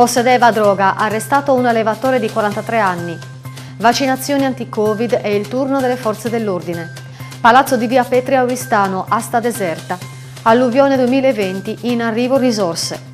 Possedeva droga, arrestato un allevatore di 43 anni. Vaccinazioni anti-Covid e il turno delle forze dell'ordine. Palazzo di Via Petri Auristano, asta deserta. Alluvione 2020, in arrivo risorse.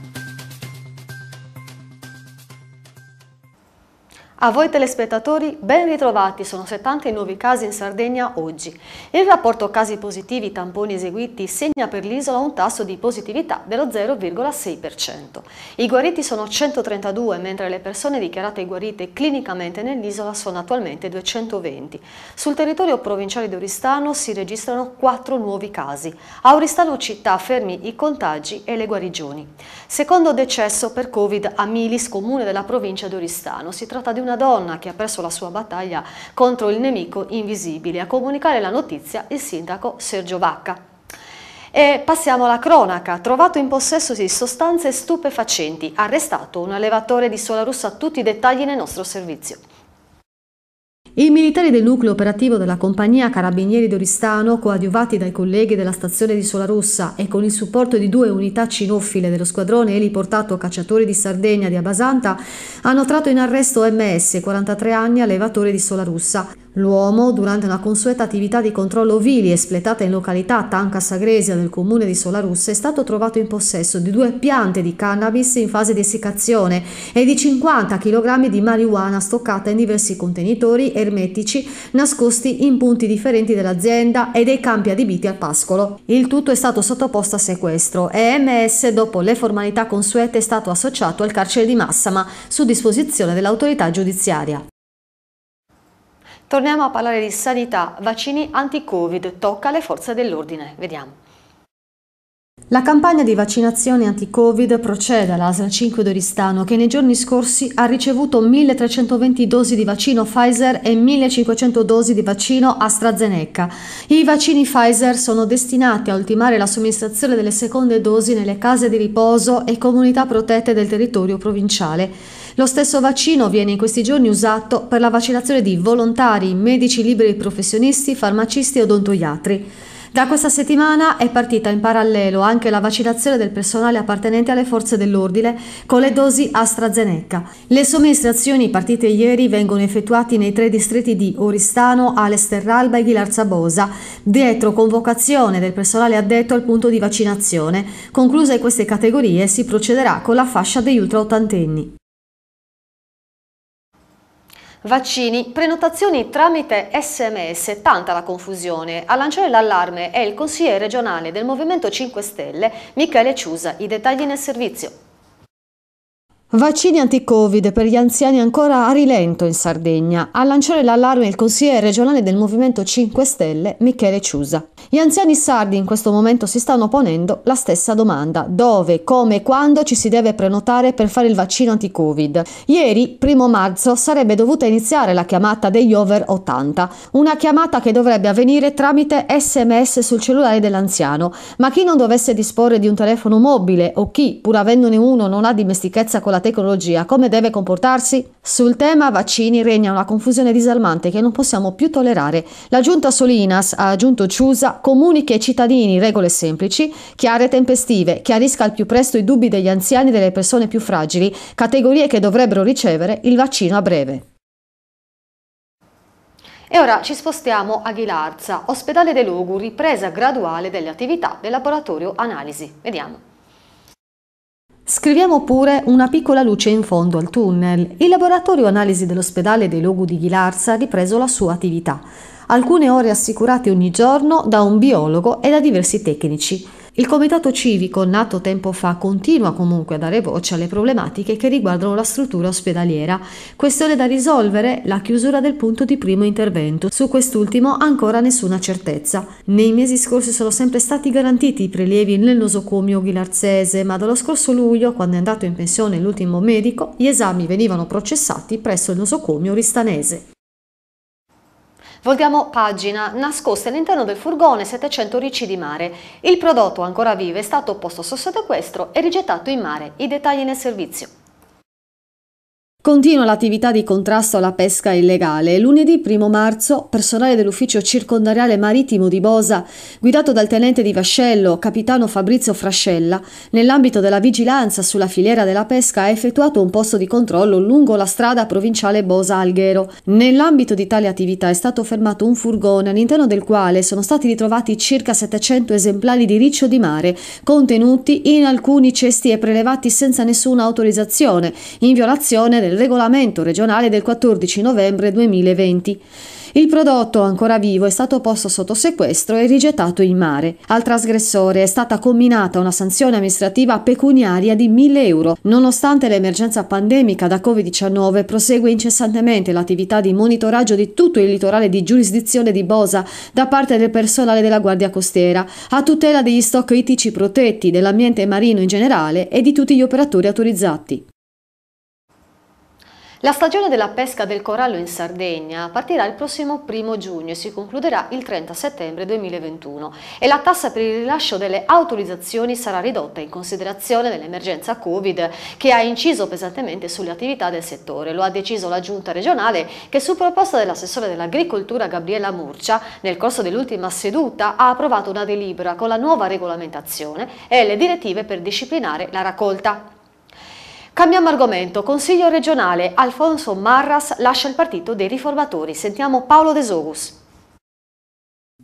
A voi telespettatori ben ritrovati, sono 70 i nuovi casi in Sardegna oggi. Il rapporto casi positivi tamponi eseguiti segna per l'isola un tasso di positività dello 0,6%. I guariti sono 132, mentre le persone dichiarate guarite clinicamente nell'isola sono attualmente 220. Sul territorio provinciale di Oristano si registrano 4 nuovi casi. A Oristano città fermi i contagi e le guarigioni. Secondo decesso per Covid a Milis, comune della provincia di Oristano. Si tratta di un una donna che ha perso la sua battaglia contro il nemico invisibile. A comunicare la notizia il sindaco Sergio Vacca. E passiamo alla cronaca. Trovato in possesso di sostanze stupefacenti, arrestato un allevatore di Solarussa, tutti i dettagli nel nostro servizio. I militari del nucleo operativo della compagnia Carabinieri d'Oristano, coadiuvati dai colleghi della stazione di Solarossa e con il supporto di due unità cinofile dello squadrone eliportato Cacciatori di Sardegna di Abasanta, hanno tratto in arresto MS, 43 anni, allevatore di Solarossa. L'uomo, durante una consueta attività di controllo vili espletata in località Tanca Sagresia del comune di Solarussa, è stato trovato in possesso di due piante di cannabis in fase di essiccazione e di 50 kg di marijuana stoccata in diversi contenitori ermetici nascosti in punti differenti dell'azienda e dei campi adibiti al pascolo. Il tutto è stato sottoposto a sequestro e MS, dopo le formalità consuete, è stato associato al carcere di Massama su disposizione dell'autorità giudiziaria. Torniamo a parlare di sanità, vaccini anti-Covid, tocca alle forze dell'ordine. Vediamo. La campagna di vaccinazione anti-Covid procede all'ASL 5 d'Oristano che nei giorni scorsi ha ricevuto 1.320 dosi di vaccino Pfizer e 1.500 dosi di vaccino AstraZeneca. I vaccini Pfizer sono destinati a ultimare la somministrazione delle seconde dosi nelle case di riposo e comunità protette del territorio provinciale. Lo stesso vaccino viene in questi giorni usato per la vaccinazione di volontari, medici liberi professionisti, farmacisti e odontoiatri. Da questa settimana è partita in parallelo anche la vaccinazione del personale appartenente alle forze dell'ordine con le dosi AstraZeneca. Le somministrazioni partite ieri vengono effettuate nei tre distretti di Oristano, Alesterralba e Ghilarzabosa, dietro convocazione del personale addetto al punto di vaccinazione. Concluse queste categorie si procederà con la fascia degli ultraottantenni. Vaccini, prenotazioni tramite sms, tanta la confusione. A lanciare l'allarme è il consigliere regionale del Movimento 5 Stelle, Michele Ciusa. I dettagli nel servizio. Vaccini anti-Covid per gli anziani ancora a rilento in Sardegna. A lanciare l'allarme il consigliere regionale del Movimento 5 Stelle, Michele Ciusa. Gli anziani sardi in questo momento si stanno ponendo la stessa domanda: dove, come e quando ci si deve prenotare per fare il vaccino anti-Covid? Ieri, primo marzo, sarebbe dovuta iniziare la chiamata degli over 80, una chiamata che dovrebbe avvenire tramite SMS sul cellulare dell'anziano. Ma chi non dovesse disporre di un telefono mobile o chi, pur avendone uno, non ha dimestichezza con la la tecnologia, come deve comportarsi? Sul tema vaccini regna una confusione disarmante che non possiamo più tollerare. La giunta Solinas ha aggiunto Ciusa, comunichi ai cittadini regole semplici, chiare e tempestive, chiarisca al più presto i dubbi degli anziani e delle persone più fragili, categorie che dovrebbero ricevere il vaccino a breve. E ora ci spostiamo a Ghilarza, ospedale De Loguri, ripresa graduale delle attività del laboratorio analisi. Vediamo. Scriviamo pure una piccola luce in fondo al tunnel. Il laboratorio analisi dell'ospedale dei Logu di Ghilarza ha ripreso la sua attività. Alcune ore assicurate ogni giorno da un biologo e da diversi tecnici. Il comitato civico, nato tempo fa, continua comunque a dare voce alle problematiche che riguardano la struttura ospedaliera. Questione da risolvere, la chiusura del punto di primo intervento. Su quest'ultimo ancora nessuna certezza. Nei mesi scorsi sono sempre stati garantiti i prelievi nel nosocomio ghilarzese, ma dallo scorso luglio, quando è andato in pensione l'ultimo medico, gli esami venivano processati presso il nosocomio ristanese. Voltiamo pagina, nascoste all'interno del furgone 700 ricci di mare. Il prodotto ancora vivo è stato posto sotto sequestro e rigettato in mare. I dettagli nel servizio. Continua l'attività di contrasto alla pesca illegale. Lunedì 1 marzo, personale dell'ufficio circondariale marittimo di Bosa, guidato dal tenente di Vascello, capitano Fabrizio Frascella, nell'ambito della vigilanza sulla filiera della pesca ha effettuato un posto di controllo lungo la strada provinciale Bosa Alghero. Nell'ambito di tale attività è stato fermato un furgone all'interno del quale sono stati ritrovati circa 700 esemplari di riccio di mare, contenuti in alcuni cesti e prelevati senza nessuna autorizzazione, in violazione del regolamento regionale del 14 novembre 2020. Il prodotto, ancora vivo, è stato posto sotto sequestro e rigettato in mare. Al trasgressore è stata comminata una sanzione amministrativa pecuniaria di 1000 euro. Nonostante l'emergenza pandemica da Covid-19 prosegue incessantemente l'attività di monitoraggio di tutto il litorale di giurisdizione di Bosa da parte del personale della Guardia Costiera, a tutela degli stock ittici protetti, dell'ambiente marino in generale e di tutti gli operatori autorizzati. La stagione della pesca del corallo in Sardegna partirà il prossimo 1 giugno e si concluderà il 30 settembre 2021 e la tassa per il rilascio delle autorizzazioni sarà ridotta in considerazione dell'emergenza Covid che ha inciso pesantemente sulle attività del settore. Lo ha deciso la Giunta regionale che su proposta dell'assessore dell'agricoltura Gabriella Murcia nel corso dell'ultima seduta ha approvato una delibera con la nuova regolamentazione e le direttive per disciplinare la raccolta. Cambiamo argomento. Consiglio regionale. Alfonso Marras lascia il partito dei riformatori. Sentiamo Paolo De Sogus.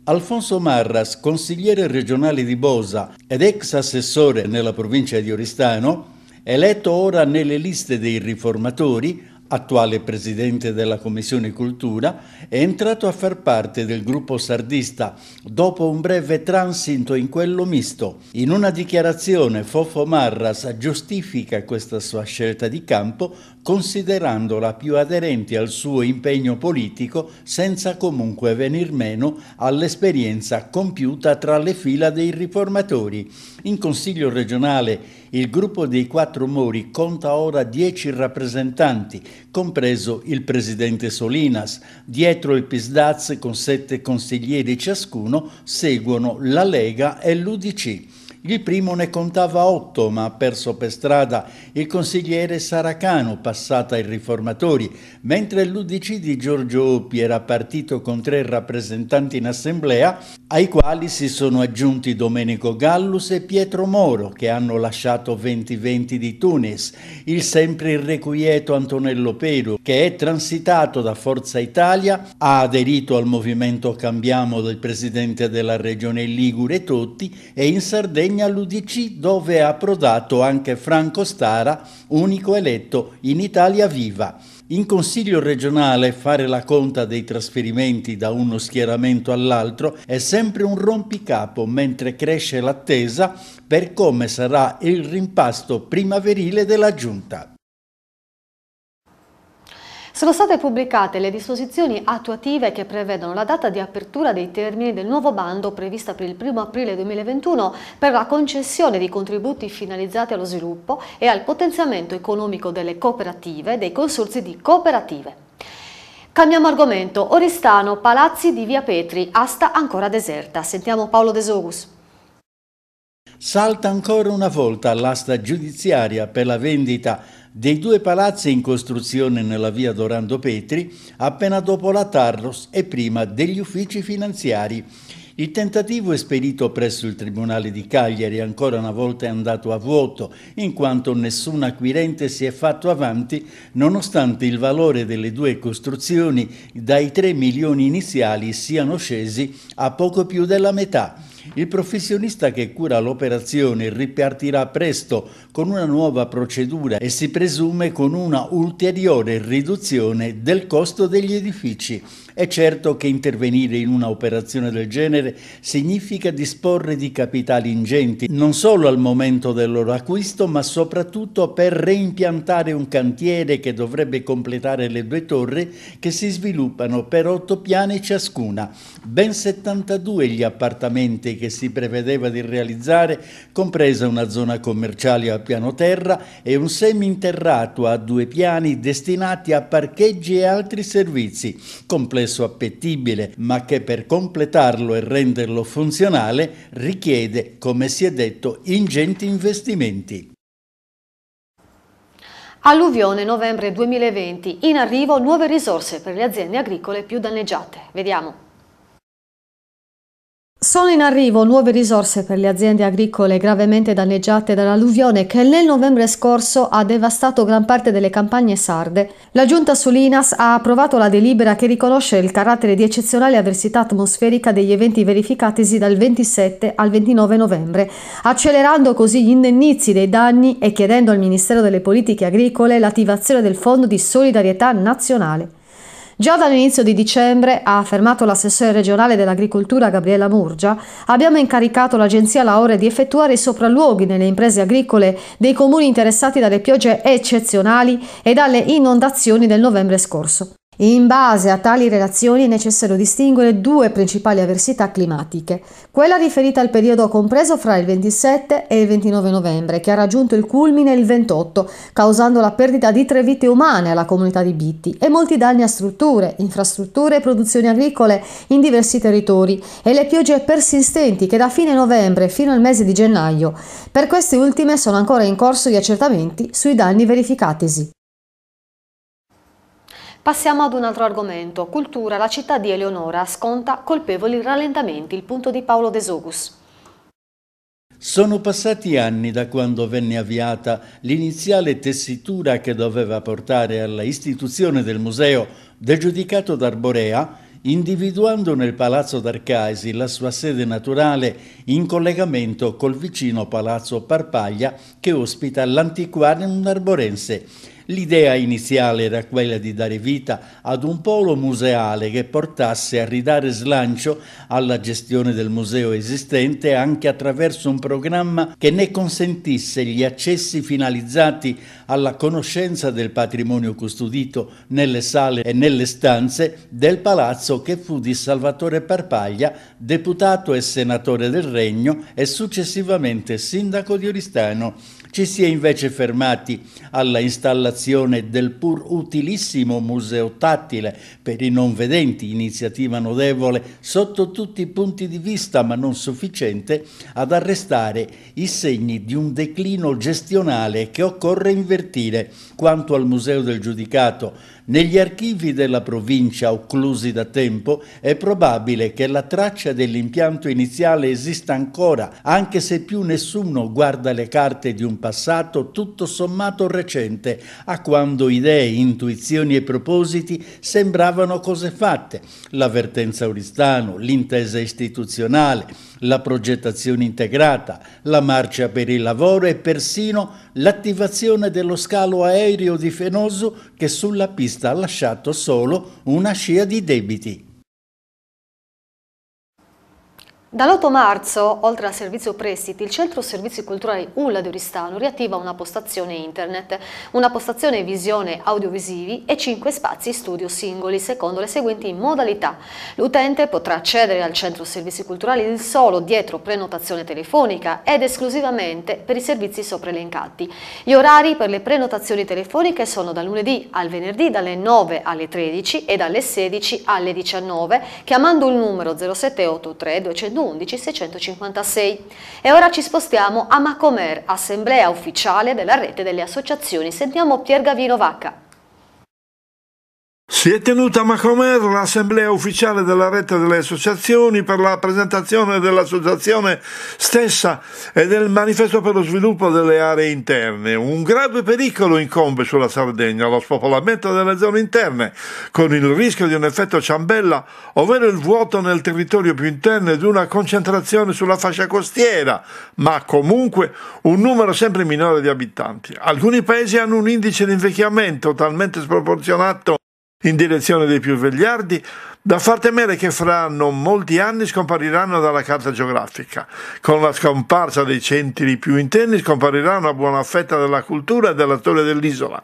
Alfonso Marras, consigliere regionale di Bosa ed ex assessore nella provincia di Oristano, eletto ora nelle liste dei riformatori, attuale presidente della Commissione Cultura, è entrato a far parte del gruppo sardista dopo un breve transito in quello misto. In una dichiarazione Fofo Marras giustifica questa sua scelta di campo considerandola più aderente al suo impegno politico senza comunque venir meno all'esperienza compiuta tra le fila dei riformatori. In Consiglio regionale il gruppo dei quattro Mori conta ora dieci rappresentanti, compreso il presidente Solinas. Dietro il Pisdaz con sette consiglieri ciascuno seguono la Lega e l'Udc. Il primo ne contava otto, ma ha perso per strada il consigliere Saracano, passata ai riformatori, mentre l'Udc di Giorgio Oppi era partito con tre rappresentanti in assemblea, ai quali si sono aggiunti Domenico Gallus e Pietro Moro, che hanno lasciato 20-20 di Tunis, il sempre irrequieto Antonello Peru, che è transitato da Forza Italia, ha aderito al movimento Cambiamo del presidente della regione Ligure Totti e in Sardegna consegna all'Udc dove è approdato anche Franco Stara, unico eletto in Italia Viva. In consiglio regionale fare la conta dei trasferimenti da uno schieramento all'altro è sempre un rompicapo mentre cresce l'attesa per come sarà il rimpasto primaverile della giunta. Sono state pubblicate le disposizioni attuative che prevedono la data di apertura dei termini del nuovo bando prevista per il 1 aprile 2021 per la concessione di contributi finalizzati allo sviluppo e al potenziamento economico delle cooperative e dei consorzi di cooperative. Cambiamo argomento. Oristano, Palazzi di Via Petri, asta ancora deserta. Sentiamo Paolo De Desogus. Salta ancora una volta l'asta giudiziaria per la vendita dei due palazzi in costruzione nella via Dorando Petri, appena dopo la Tarros e prima degli uffici finanziari. Il tentativo esperito presso il Tribunale di Cagliari ancora una volta è andato a vuoto, in quanto nessun acquirente si è fatto avanti, nonostante il valore delle due costruzioni dai 3 milioni iniziali siano scesi a poco più della metà. Il professionista che cura l'operazione ripartirà presto con una nuova procedura e si presume con una ulteriore riduzione del costo degli edifici. È certo che intervenire in una operazione del genere significa disporre di capitali ingenti, non solo al momento del loro acquisto, ma soprattutto per reimpiantare un cantiere che dovrebbe completare le due torri che si sviluppano per otto piani ciascuna. Ben 72 gli appartamenti che si prevedeva di realizzare, compresa una zona commerciale a piano terra e un seminterrato a due piani destinati a parcheggi e altri servizi, completamente adesso appetibile, ma che per completarlo e renderlo funzionale richiede, come si è detto, ingenti investimenti. Alluvione novembre 2020, in arrivo nuove risorse per le aziende agricole più danneggiate. Vediamo. Sono in arrivo nuove risorse per le aziende agricole gravemente danneggiate dall'alluvione che nel novembre scorso ha devastato gran parte delle campagne sarde. La giunta Solinas ha approvato la delibera che riconosce il carattere di eccezionale avversità atmosferica degli eventi verificatisi dal 27 al 29 novembre, accelerando così gli indennizi dei danni e chiedendo al Ministero delle Politiche Agricole l'attivazione del Fondo di Solidarietà Nazionale. Già dall'inizio di dicembre, ha affermato l'assessore regionale dell'agricoltura Gabriella Murgia, abbiamo incaricato l'agenzia Laore di effettuare i sopralluoghi nelle imprese agricole dei comuni interessati dalle piogge eccezionali e dalle inondazioni del novembre scorso. In base a tali relazioni è necessario distinguere due principali avversità climatiche, quella riferita al periodo compreso fra il 27 e il 29 novembre, che ha raggiunto il culmine il 28, causando la perdita di tre vite umane alla comunità di Bitti e molti danni a strutture, infrastrutture e produzioni agricole in diversi territori, e le piogge persistenti che da fine novembre fino al mese di gennaio. Per queste ultime sono ancora in corso gli accertamenti sui danni verificatisi. Passiamo ad un altro argomento. Cultura, la città di Eleonora sconta colpevoli rallentamenti, il punto di Paolo Desogus. Sono passati anni da quando venne avviata l'iniziale tessitura che doveva portare alla istituzione del museo del giudicato d'Arborea, individuando nel Palazzo d'Arcaisi la sua sede naturale in collegamento col vicino Palazzo Parpaglia che ospita l'antiquarium arborense L'idea iniziale era quella di dare vita ad un polo museale che portasse a ridare slancio alla gestione del museo esistente anche attraverso un programma che ne consentisse gli accessi finalizzati alla conoscenza del patrimonio custodito nelle sale e nelle stanze del palazzo che fu di Salvatore Parpaglia, deputato e senatore del Regno e successivamente sindaco di Oristano. Ci si è invece fermati alla installazione realizzazione del pur utilissimo museo tattile per i non vedenti, iniziativa notevole sotto tutti i punti di vista ma non sufficiente ad arrestare i segni di un declino gestionale che occorre invertire quanto al Museo del Giudicato, negli archivi della provincia occlusi da tempo è probabile che la traccia dell'impianto iniziale esista ancora, anche se più nessuno guarda le carte di un passato tutto sommato recente, a quando idee, intuizioni e propositi sembravano cose fatte, l'avvertenza Oristano, l'intesa istituzionale, la progettazione integrata, la marcia per il lavoro e persino l'attivazione dello scalo aereo di Fenoso che sulla pista ha lasciato solo una scia di debiti. Dall'8 marzo, oltre al servizio prestiti, il Centro Servizi Culturali Ulla di Oristano riattiva una postazione internet, una postazione visione audiovisivi e 5 spazi studio singoli secondo le seguenti modalità. L'utente potrà accedere al Centro Servizi Culturali solo dietro prenotazione telefonica ed esclusivamente per i servizi sopra elencati. Gli orari per le prenotazioni telefoniche sono dal lunedì al venerdì dalle 9 alle 13 e dalle 16 alle 19 chiamando il numero 0783202 11656. E ora ci spostiamo a Macomer, assemblea ufficiale della rete delle associazioni. Sentiamo Pier Gavino Vacca. Si è tenuta a Macomer l'assemblea ufficiale della rete delle associazioni per la presentazione dell'associazione stessa e del manifesto per lo sviluppo delle aree interne. Un grave pericolo incombe sulla Sardegna, lo spopolamento delle zone interne, con il rischio di un effetto ciambella, ovvero il vuoto nel territorio più interno ed una concentrazione sulla fascia costiera, ma comunque un numero sempre minore di abitanti. Alcuni paesi hanno un indice di invecchiamento talmente sproporzionato in direzione dei più vegliardi da far temere che fra non molti anni scompariranno dalla carta geografica. Con la scomparsa dei centri più interni scomparirà una buona fetta della cultura e della storia dell'isola.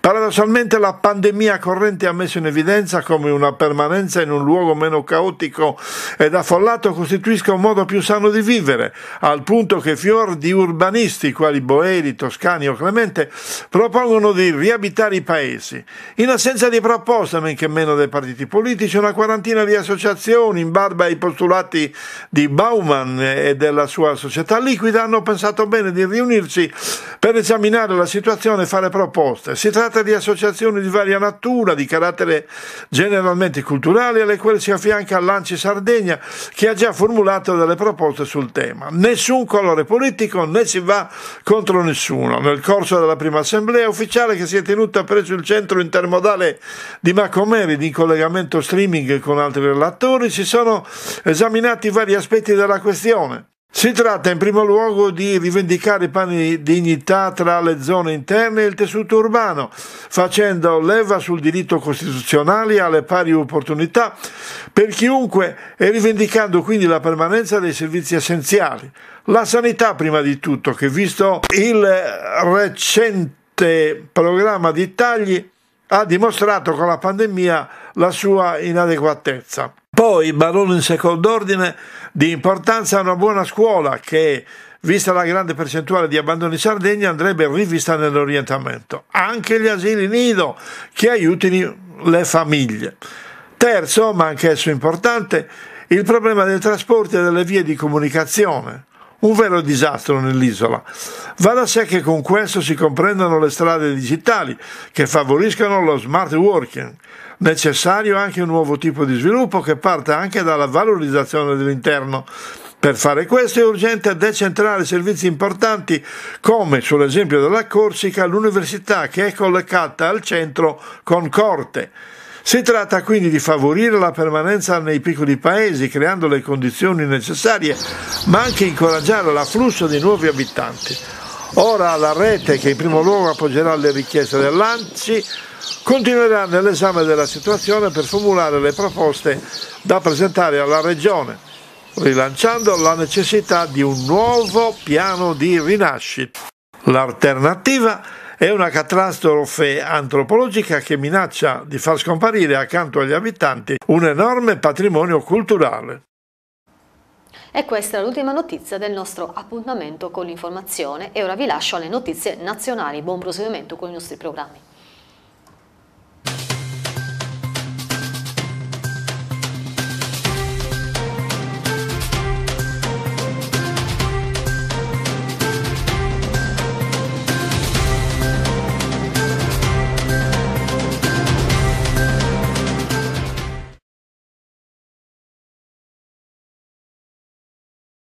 Paradossalmente la pandemia corrente ha messo in evidenza come una permanenza in un luogo meno caotico ed affollato costituisca un modo più sano di vivere, al punto che fior di urbanisti quali Boeri, Toscani o Clemente propongono di riabitare i paesi. In assenza di proposte, men che meno dei partiti politici, una quarantina di associazioni in barba ai postulati di Bauman e della sua società liquida hanno pensato bene di riunirsi per esaminare la situazione e fare proposte. Si tratta di associazioni di varia natura, di carattere generalmente culturale, alle quali si affianca Lanci Sardegna che ha già formulato delle proposte sul tema. Nessun colore politico né si va contro nessuno. Nel corso della prima assemblea ufficiale che si è tenuta presso il centro intermodale di Macomeri di collegamento streaming con altri relatori si sono esaminati vari aspetti della questione. Si tratta in primo luogo di rivendicare i panni di dignità tra le zone interne e il tessuto urbano, facendo leva sul diritto costituzionale alle pari opportunità per chiunque e rivendicando quindi la permanenza dei servizi essenziali. La sanità prima di tutto, che visto il recente programma di tagli ha dimostrato con la pandemia la sua inadeguatezza. Poi, barone in secondo ordine, di importanza una buona scuola che, vista la grande percentuale di abbandoni in Sardegna, andrebbe rivista nell'orientamento. Anche gli asili nido che aiutino le famiglie. Terzo, ma anch'esso importante, il problema dei trasporti e delle vie di comunicazione un vero disastro nell'isola. Va da sé che con questo si comprendano le strade digitali che favoriscono lo smart working. Necessario anche un nuovo tipo di sviluppo che parta anche dalla valorizzazione dell'interno. Per fare questo è urgente decentrare servizi importanti come, sull'esempio della Corsica, l'università che è collegata al centro con Corte si tratta quindi di favorire la permanenza nei piccoli paesi, creando le condizioni necessarie, ma anche incoraggiare l'afflusso di nuovi abitanti. Ora la rete, che in primo luogo appoggerà le richieste dell'ANCI, continuerà nell'esame della situazione per formulare le proposte da presentare alla Regione, rilanciando la necessità di un nuovo piano di rinascita. L'alternativa è è una catastrofe antropologica che minaccia di far scomparire accanto agli abitanti un enorme patrimonio culturale. E questa è l'ultima notizia del nostro appuntamento con l'informazione e ora vi lascio alle notizie nazionali. Buon proseguimento con i nostri programmi.